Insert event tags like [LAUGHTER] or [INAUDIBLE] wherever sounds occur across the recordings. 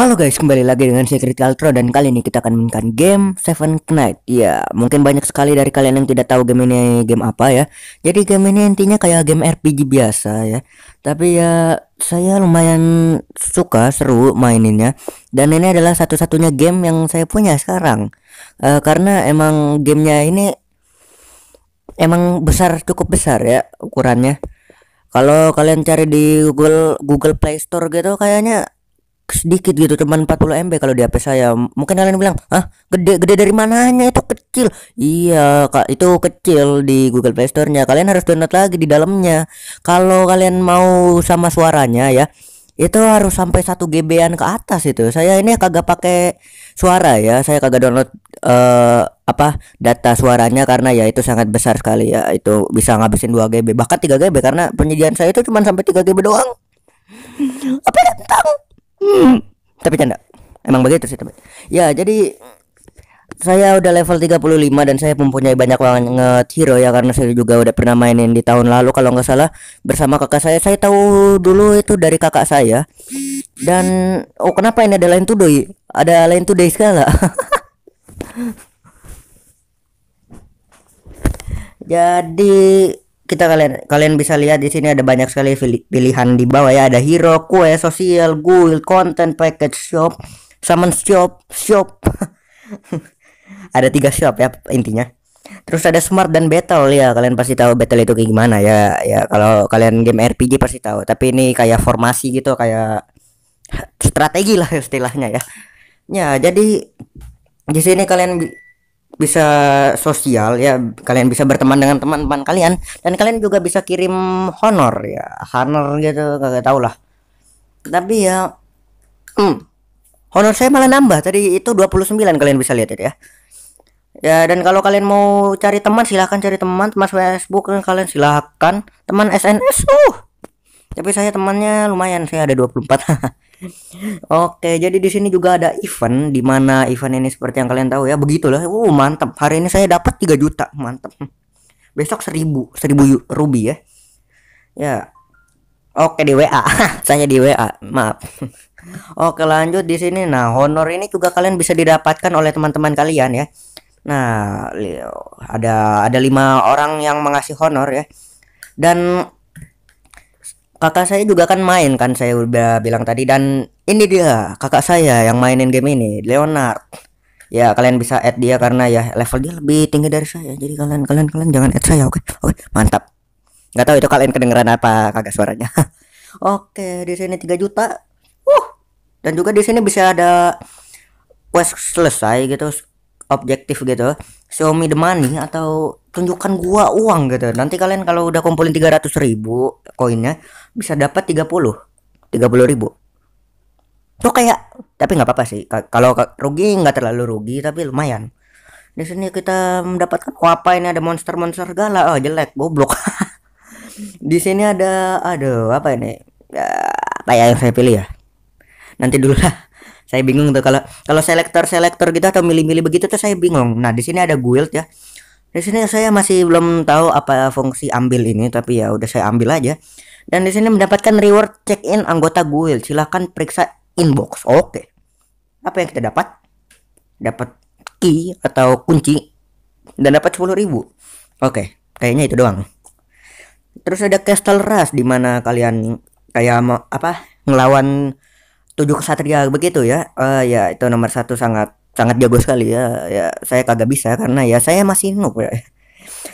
Halo guys, kembali lagi dengan Secret Ultra dan kali ini kita akan mainkan game Seven Knight. Ya, mungkin banyak sekali dari kalian yang tidak tahu game ini game apa ya. Jadi game ini intinya kayak game RPG biasa ya. Tapi ya saya lumayan suka seru maininnya dan ini adalah satu-satunya game yang saya punya sekarang. Uh, karena emang gamenya ini emang besar cukup besar ya ukurannya. Kalau kalian cari di Google Google Play Store gitu kayaknya sedikit gitu cuma 40 MB kalau di HP saya mungkin kalian bilang ah gede gede dari mananya itu kecil iya kak itu kecil di Google Play Store-nya kalian harus download lagi di dalamnya kalau kalian mau sama suaranya ya itu harus sampai 1 GB-an ke atas itu saya ini kagak pakai suara ya saya kagak download uh, apa data suaranya karena ya itu sangat besar sekali ya itu bisa ngabisin 2 GB bahkan 3 GB karena penyediaan saya itu cuma sampai 3 GB doang [LAUGHS] apa tentang Hmm. tapi canda. Emang begitu sih tapi. Ya, jadi saya udah level 35 dan saya mempunyai banyak banget hero ya karena saya juga udah pernah mainin di tahun lalu kalau nggak salah bersama kakak saya. Saya tahu dulu itu dari kakak saya. Dan oh kenapa ini ada lain today? Ada lain today segala. [LAUGHS] jadi kita kalian kalian bisa lihat di sini ada banyak sekali pilihan di bawah ya ada hero kue sosial guild content package shop summon shop shop [LAUGHS] ada tiga shop ya intinya terus ada smart dan battle ya kalian pasti tahu battle itu kayak gimana ya ya kalau kalian game RPG pasti tahu tapi ini kayak formasi gitu kayak strategi lah istilahnya ya ya jadi di sini kalian bisa sosial ya kalian bisa berteman dengan teman-teman kalian dan kalian juga bisa kirim honor ya honor gitu kagak tau lah tapi ya hmm, honor saya malah nambah tadi itu 29 kalian bisa lihat ya ya dan kalau kalian mau cari teman silahkan cari teman teman Facebook kalian silahkan teman SNS uh tapi saya temannya lumayan saya ada 24 [LAUGHS] Oke, jadi di sini juga ada event di mana event ini seperti yang kalian tahu ya, begitulah. Uh, mantap. Hari ini saya dapat 3 juta, mantap. [LAUGHS] Besok 1000, 1000 rubi ya. Ya. Oke di WA. [LAUGHS] saya di WA. Maaf. Oke, lanjut di sini. Nah, honor ini juga kalian bisa didapatkan oleh teman-teman kalian ya. Nah, ada ada lima orang yang mengasih honor ya. Dan kakak saya juga kan main kan saya udah bilang tadi dan ini dia kakak saya yang mainin game ini Leonard ya kalian bisa add dia karena ya level dia lebih tinggi dari saya jadi kalian kalian kalian jangan add saya oke oke mantap nggak tahu itu kalian kedengeran apa kagak suaranya [LAUGHS] oke di sini tiga juta uh dan juga di sini bisa ada quest selesai gitu objektif gitu show me the money atau tunjukkan gua uang gitu nanti kalian kalau udah kumpulin ratus ribu koinnya bisa dapat 30 puluh ribu tuh kayak tapi nggak apa-apa sih kalau rugi nggak terlalu rugi tapi lumayan di sini kita mendapatkan oh, apa ini ada monster-monster gala oh jelek goblok [LAUGHS] di sini ada aduh apa ini ya, apa ya yang saya pilih ya nanti dulu lah [LAUGHS] saya bingung tuh kalau kalau selektor selektor gitu atau milih-milih begitu tuh saya bingung nah di sini ada guild ya di sini saya masih belum tahu apa fungsi ambil ini tapi ya udah saya ambil aja dan di sini mendapatkan reward check-in anggota guild. Silahkan periksa inbox. Oke. Apa yang kita dapat? Dapat key atau kunci dan dapat 10.000. Oke, kayaknya itu doang. Terus ada Castle Rush di mana kalian kayak mau apa? ngelawan tujuh kesatria begitu ya. Uh, ya itu nomor satu sangat sangat jago sekali ya. Ya saya kagak bisa karena ya saya masih noob ya.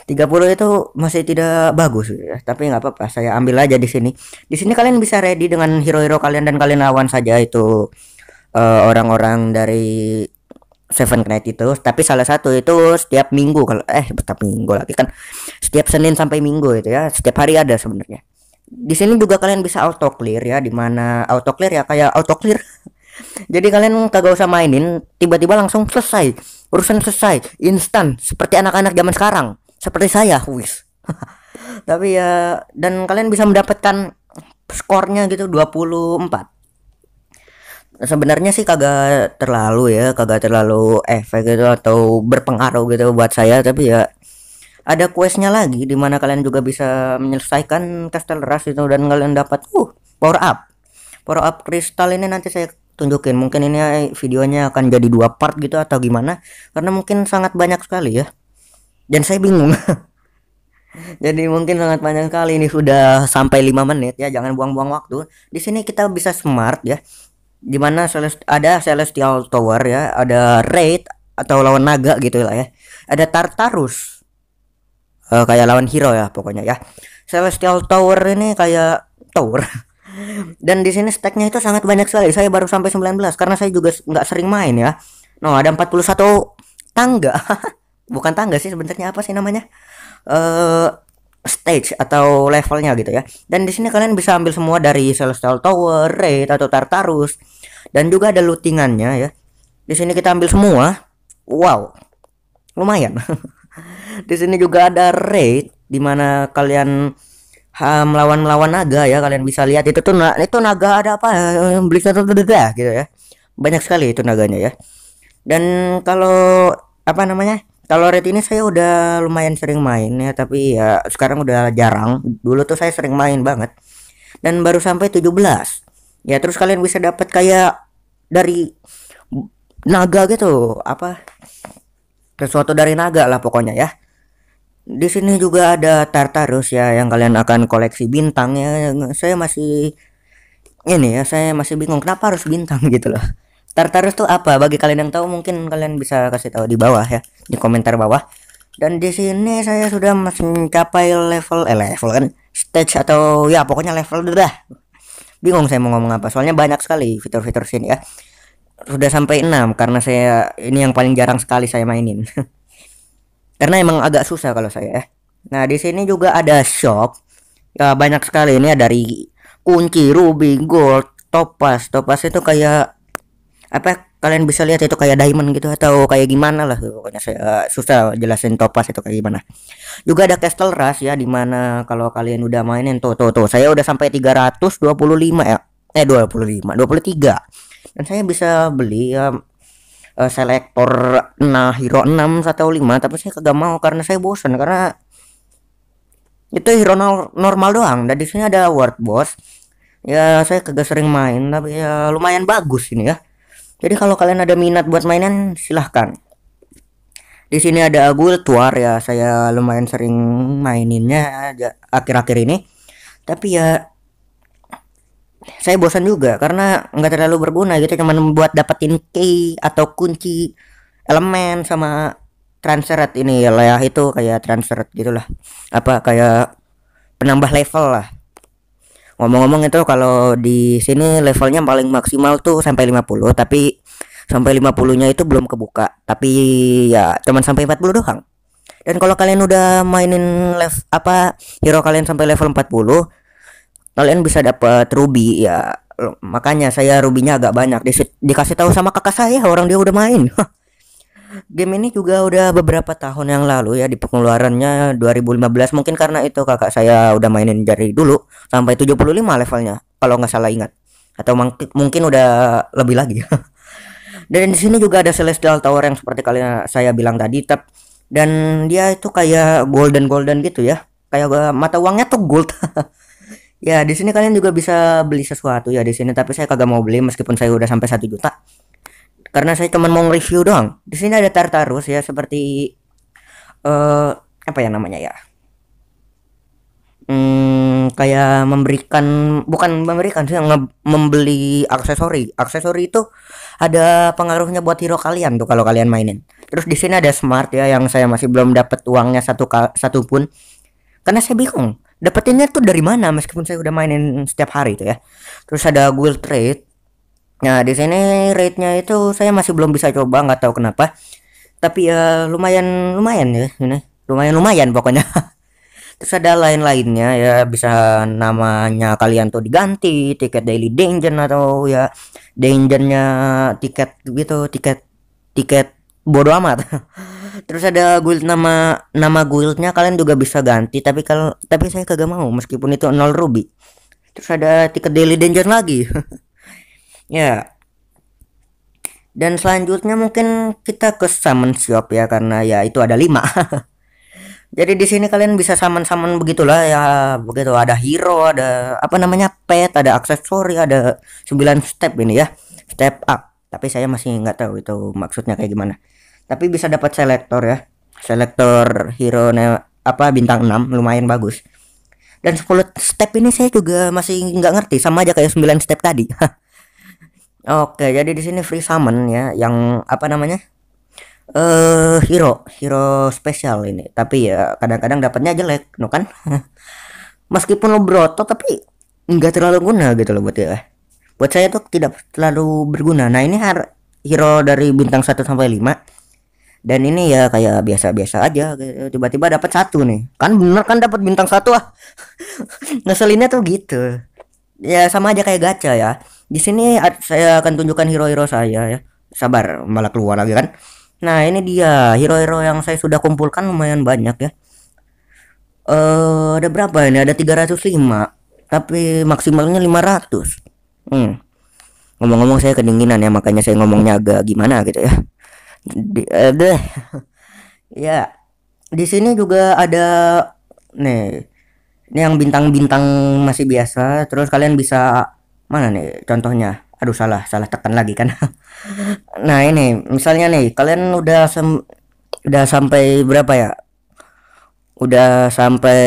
30 itu masih tidak bagus ya, tapi nggak apa-apa saya ambil aja di sini. Di sini kalian bisa ready dengan hero-hero kalian dan kalian lawan saja itu eh, orang-orang uh, dari Seven Knight itu, tapi salah satu itu setiap minggu kalau eh setiap minggu lagi kan setiap Senin sampai Minggu itu ya, setiap hari ada sebenarnya. Di sini juga kalian bisa auto clear ya, dimana auto clear ya kayak auto clear [LAUGHS] jadi kalian kagak usah mainin, tiba-tiba langsung selesai. Urusan selesai, instan seperti anak-anak zaman sekarang seperti saya wis [LAUGHS] tapi ya dan kalian bisa mendapatkan skornya gitu 24 sebenarnya sih kagak terlalu ya kagak terlalu efek gitu atau berpengaruh gitu buat saya tapi ya ada questnya lagi di mana kalian juga bisa menyelesaikan kastel ras itu dan kalian dapat uh power up power up kristal ini nanti saya tunjukin mungkin ini eh, videonya akan jadi dua part gitu atau gimana karena mungkin sangat banyak sekali ya dan saya bingung [LAUGHS] jadi mungkin sangat panjang sekali ini sudah sampai 5 menit ya jangan buang-buang waktu di sini kita bisa smart ya dimana celest ada celestial tower ya ada raid atau lawan naga gitu lah ya ada tartarus uh, kayak lawan hero ya pokoknya ya celestial tower ini kayak tower [LAUGHS] dan di sini stacknya itu sangat banyak sekali saya baru sampai 19 karena saya juga nggak sering main ya no ada 41 tangga [LAUGHS] bukan tangga sih sebenarnya apa sih namanya eh uh, stage atau levelnya gitu ya. Dan di sini kalian bisa ambil semua dari Celestial Tower, Raid atau Tartarus dan juga ada lootingannya ya. Di sini kita ambil semua. Wow. Lumayan. [LAUGHS] di sini juga ada raid di mana kalian ha, eh, melawan melawan naga ya. Kalian bisa lihat itu tuh nah, itu naga ada apa? Beli satu gitu ya. Banyak sekali itu naganya ya. Dan kalau apa namanya? kalau red ini saya udah lumayan sering main ya tapi ya sekarang udah jarang dulu tuh saya sering main banget dan baru sampai 17 ya terus kalian bisa dapat kayak dari naga gitu apa sesuatu dari naga lah pokoknya ya di sini juga ada Tartarus ya yang kalian akan koleksi bintang ya saya masih ini ya saya masih bingung kenapa harus bintang gitu loh Tartarus tuh apa? Bagi kalian yang tahu mungkin kalian bisa kasih tahu di bawah ya, di komentar bawah. Dan di sini saya sudah mencapai level eh level kan stage atau ya pokoknya level dah. Bingung saya mau ngomong apa, soalnya banyak sekali fitur-fitur sini ya. Sudah sampai 6 karena saya ini yang paling jarang sekali saya mainin. [LAUGHS] karena emang agak susah kalau saya ya. Nah, di sini juga ada shop. Ya banyak sekali ini ya dari kunci ruby, gold, topas, topas itu kayak apa kalian bisa lihat itu kayak diamond gitu atau kayak gimana lah pokoknya saya eh, susah jelasin topas itu kayak gimana juga ada castle rush ya dimana kalau kalian udah mainin tuh tuh tuh saya udah sampai 325 ya eh 25 eh, 23 dan saya bisa beli ya uh, selektor nah hero 6 atau 5 tapi saya kagak mau karena saya bosan karena itu hero normal doang dan di sini ada World boss ya saya kagak sering main tapi ya lumayan bagus ini ya jadi kalau kalian ada minat buat mainan silahkan. Di sini ada Agul Tuar ya, saya lumayan sering maininnya akhir-akhir ini. Tapi ya saya bosan juga karena nggak terlalu berguna gitu cuma buat dapetin key atau kunci elemen sama transferat ini ya lah itu kayak transferat gitulah apa kayak penambah level lah ngomong-ngomong itu kalau di sini levelnya paling maksimal tuh sampai 50 tapi sampai 50 nya itu belum kebuka tapi ya cuman sampai 40 doang dan kalau kalian udah mainin level apa hero kalian sampai level 40 kalian bisa dapat ruby ya makanya saya rubinya agak banyak di dikasih tahu sama kakak saya orang dia udah main [LAUGHS] Game ini juga udah beberapa tahun yang lalu ya di pengeluarannya 2015 mungkin karena itu kakak saya udah mainin dari dulu sampai 75 levelnya kalau nggak salah ingat atau mungkin udah lebih lagi. [LAUGHS] dan di sini juga ada Celestial Tower yang seperti kalian saya bilang tadi tap dan dia itu kayak golden golden gitu ya kayak mata uangnya tuh gold [LAUGHS] ya di sini kalian juga bisa beli sesuatu ya di sini tapi saya kagak mau beli meskipun saya udah sampai satu juta karena saya cuma mau review doang. Di sini ada Tartarus ya seperti uh, apa ya namanya ya? Hmm, kayak memberikan bukan memberikan sih membeli aksesori. Aksesori itu ada pengaruhnya buat hero kalian tuh kalau kalian mainin. Terus di sini ada smart ya yang saya masih belum dapat uangnya satu satu pun. Karena saya bingung, dapetinnya tuh dari mana meskipun saya udah mainin setiap hari itu ya. Terus ada guild trade Nah, di sini rate-nya itu saya masih belum bisa coba, nggak tahu kenapa. Tapi ya uh, lumayan lumayan ya ini. Lumayan lumayan pokoknya. [LAUGHS] Terus ada lain-lainnya ya bisa namanya kalian tuh diganti, tiket daily danger atau ya dungeonnya tiket gitu, tiket tiket bodoh amat. [LAUGHS] Terus ada guild nama nama guildnya kalian juga bisa ganti, tapi kalau tapi saya kagak mau meskipun itu nol ruby. Terus ada tiket daily danger lagi. [LAUGHS] ya dan selanjutnya mungkin kita ke summon shop ya karena ya itu ada lima [LAUGHS] jadi di sini kalian bisa saman-saman begitulah ya begitu ada hero ada apa namanya pet ada aksesori ada 9 step ini ya step up tapi saya masih nggak tahu itu maksudnya kayak gimana tapi bisa dapat selektor ya selektor hero apa bintang 6 lumayan bagus dan 10 step ini saya juga masih nggak ngerti sama aja kayak 9 step tadi [LAUGHS] Oke, jadi di sini free summon ya yang apa namanya? Eh uh, hero, hero spesial ini. Tapi ya kadang-kadang dapatnya jelek, no kan? [LAUGHS] Meskipun lo broto tapi enggak terlalu guna gitu loh buat ya. Buat saya tuh tidak terlalu berguna. Nah, ini har hero dari bintang 1 sampai 5. Dan ini ya kayak biasa-biasa aja tiba-tiba dapat satu nih. Kan bener kan dapat bintang satu ah. [LAUGHS] Ngeselinnya tuh gitu. Ya sama aja kayak gacha ya di sini saya akan tunjukkan hero-hero saya ya. Sabar, malah keluar lagi kan. Nah, ini dia hero-hero yang saya sudah kumpulkan lumayan banyak ya. Eh, uh, ada berapa ini? Ada 305, tapi maksimalnya 500. Hmm. Ngomong-ngomong saya kedinginan ya, makanya saya ngomongnya agak gimana gitu ya. Di, uh, deh. [LAUGHS] ya. Di sini juga ada nih. Ini yang bintang-bintang masih biasa, terus kalian bisa mana nih contohnya aduh salah salah tekan lagi kan [LAUGHS] nah ini misalnya nih kalian udah sem udah sampai berapa ya udah sampai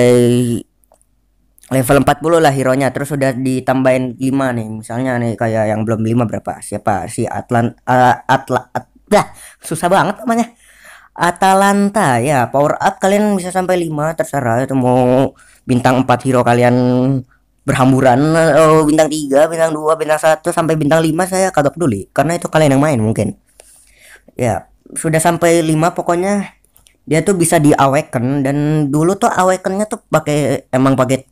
level 40 lah hero nya terus udah ditambahin 5 nih misalnya nih kayak yang belum 5 berapa siapa si Atlan uh, Atla At, dah, ya, susah banget namanya Atalanta ya power up kalian bisa sampai 5 terserah itu mau bintang 4 hero kalian berhamburan eh, oh, bintang 3, bintang 2, bintang 1 sampai bintang 5 saya kagak peduli karena itu kalian yang main mungkin. Ya, sudah sampai 5 pokoknya dia tuh bisa di awaken dan dulu tuh awakennya tuh pakai emang pakai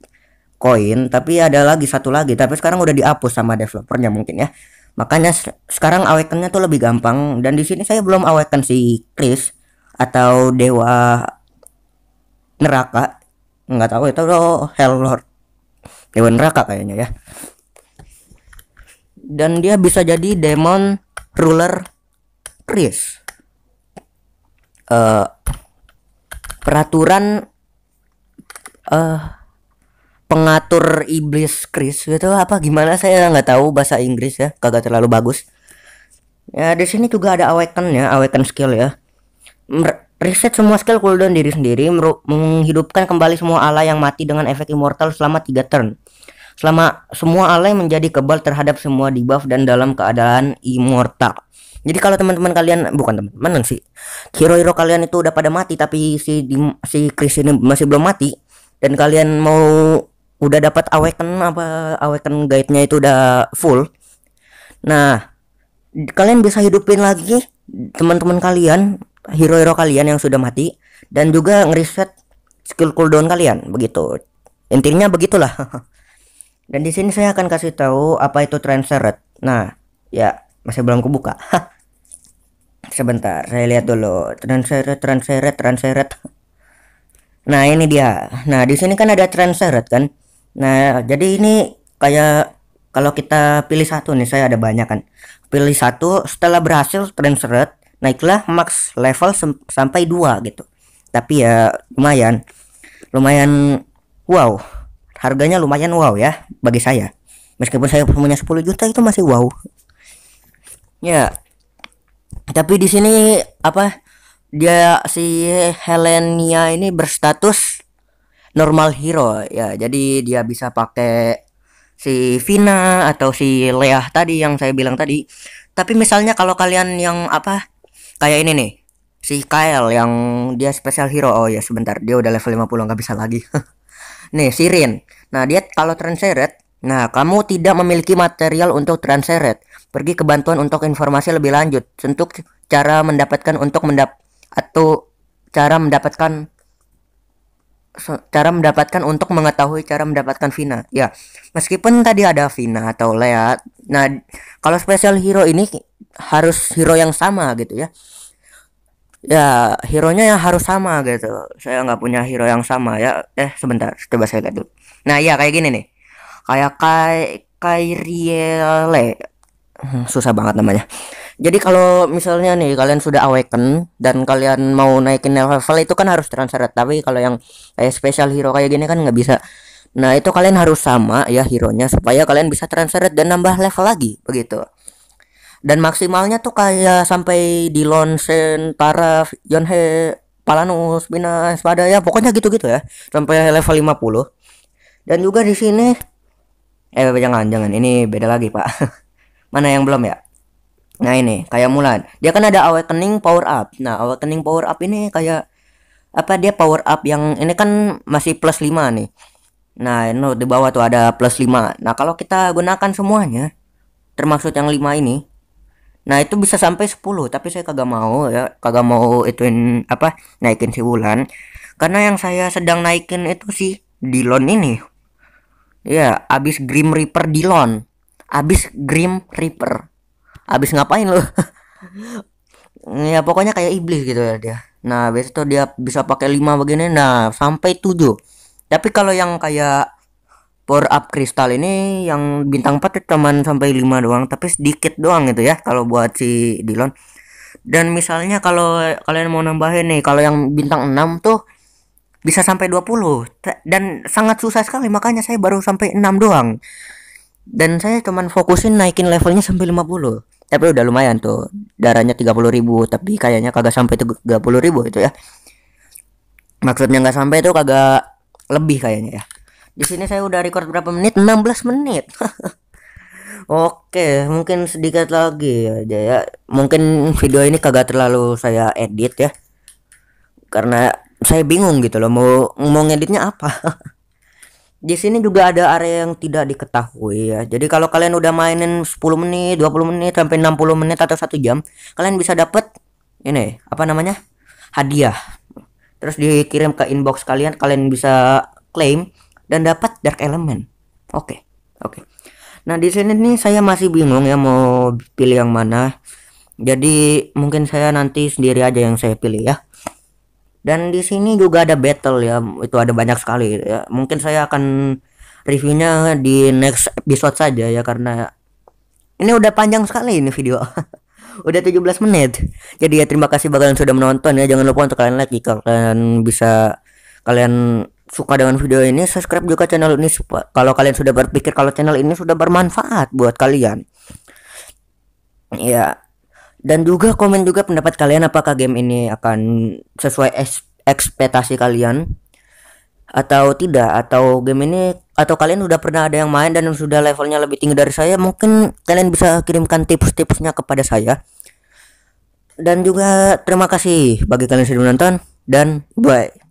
koin tapi ada lagi satu lagi tapi sekarang udah dihapus sama developernya mungkin ya makanya sekarang awakennya tuh lebih gampang dan di sini saya belum awaken si Chris atau dewa neraka nggak tahu itu loh Hell Lord Hewan neraka kayaknya ya dan dia bisa jadi demon ruler Chris uh, peraturan uh, pengatur iblis Chris gitu apa gimana saya nggak tahu bahasa Inggris ya kagak terlalu bagus ya di sini juga ada awaken ya awaken skill ya Reset semua skill cooldown diri sendiri menghidupkan kembali semua ala yang mati dengan efek immortal selama 3 turn. Selama semua ala menjadi kebal terhadap semua debuff dan dalam keadaan immortal. Jadi kalau teman-teman kalian bukan teman-teman sih, hero-hero kalian itu udah pada mati tapi si si Chris ini masih belum mati dan kalian mau udah dapat awaken apa awaken guide-nya itu udah full. Nah, kalian bisa hidupin lagi teman-teman kalian hero-hero kalian yang sudah mati dan juga ngeriset skill cooldown kalian begitu intinya begitulah [LAUGHS] dan di sini saya akan kasih tahu apa itu transeret nah ya masih belum kebuka [LAUGHS] sebentar saya lihat dulu transeret transeret transeret nah ini dia nah di sini kan ada transeret kan nah jadi ini kayak kalau kita pilih satu nih saya ada banyak kan pilih satu setelah berhasil transeret naiklah max level sampai 2 gitu tapi ya lumayan lumayan wow harganya lumayan wow ya bagi saya meskipun saya punya 10 juta itu masih wow ya tapi di sini apa dia si Helenia ini berstatus normal hero ya jadi dia bisa pakai si Vina atau si Leah tadi yang saya bilang tadi tapi misalnya kalau kalian yang apa kayak ini nih si Kyle yang dia special hero oh ya sebentar dia udah level 50 nggak bisa lagi [LAUGHS] nih Sirin nah dia kalau transeret nah kamu tidak memiliki material untuk transeret pergi ke bantuan untuk informasi lebih lanjut untuk cara mendapatkan untuk mendap atau cara mendapatkan cara mendapatkan untuk mengetahui cara mendapatkan Vina. Ya, meskipun tadi ada Vina atau Lea. Nah, kalau spesial hero ini harus hero yang sama gitu ya. Ya, hero-nya yang harus sama gitu. Saya nggak punya hero yang sama ya. Eh, sebentar, coba saya lihat dulu. Nah, ya kayak gini nih. Kayak Kai Kairiele. Hmm, susah banget namanya. Jadi kalau misalnya nih kalian sudah awaken dan kalian mau naikin level itu kan harus transfer. Tapi kalau yang kayak special hero kayak gini kan nggak bisa. Nah itu kalian harus sama ya hero-nya supaya kalian bisa transfer dan nambah level lagi begitu. Dan maksimalnya tuh kayak sampai di Lonsen, Taraf, Yonhe, Palanus, Bina, Espada ya pokoknya gitu-gitu ya sampai level 50. Dan juga di sini eh jangan jangan ini beda lagi, Pak. [LAUGHS] Mana yang belum ya? Nah ini kayak Mulan, dia kan ada awakening power up. Nah awakening power up ini kayak apa dia power up yang ini kan masih plus 5 nih. Nah ini di bawah tuh ada plus 5 Nah kalau kita gunakan semuanya, termasuk yang 5 ini, nah itu bisa sampai 10 Tapi saya kagak mau ya, kagak mau ituin apa naikin si Wulan, karena yang saya sedang naikin itu si Dilon ini. Ya, abis Grim Reaper Dilon, abis Grim Reaper habis ngapain lu mm-hmm. ya pokoknya kayak iblis gitu ya dia nah habis tuh dia bisa pakai lima begini nah sampai tujuh tapi kalau yang kayak power up kristal ini yang bintang 4 cuman sampai lima doang tapi sedikit doang gitu ya kalau buat si Dilon dan misalnya kalau kalian mau nambahin nih kalau yang bintang 6 tuh bisa sampai 20 dan sangat susah sekali makanya saya baru sampai 6 doang dan saya cuman fokusin naikin levelnya sampai 50 tapi udah lumayan tuh darahnya 30 ribu tapi kayaknya kagak sampai 30 ribu itu ya maksudnya nggak sampai itu kagak lebih kayaknya ya di sini saya udah record berapa menit 16 menit [LAUGHS] Oke, mungkin sedikit lagi aja ya. Mungkin video ini kagak terlalu saya edit ya. Karena saya bingung gitu loh mau mau editnya apa. [LAUGHS] di sini juga ada area yang tidak diketahui ya. Jadi kalau kalian udah mainin 10 menit, 20 menit sampai 60 menit atau satu jam, kalian bisa dapet ini apa namanya? hadiah. Terus dikirim ke inbox kalian, kalian bisa claim dan dapat dark element. Oke. Okay. Oke. Okay. Nah, di sini nih saya masih bingung ya mau pilih yang mana. Jadi mungkin saya nanti sendiri aja yang saya pilih ya dan di sini juga ada battle ya itu ada banyak sekali ya mungkin saya akan reviewnya di next episode saja ya karena ini udah panjang sekali ini video [LAUGHS] udah 17 menit jadi ya terima kasih bagi kalian sudah menonton ya jangan lupa untuk kalian like jika kalian bisa kalian suka dengan video ini subscribe juga channel ini kalau kalian sudah berpikir kalau channel ini sudah bermanfaat buat kalian ya dan juga komen juga pendapat kalian apakah game ini akan sesuai ekspektasi kalian atau tidak atau game ini atau kalian udah pernah ada yang main dan sudah levelnya lebih tinggi dari saya mungkin kalian bisa kirimkan tips-tipsnya kepada saya dan juga terima kasih bagi kalian yang sudah menonton dan bye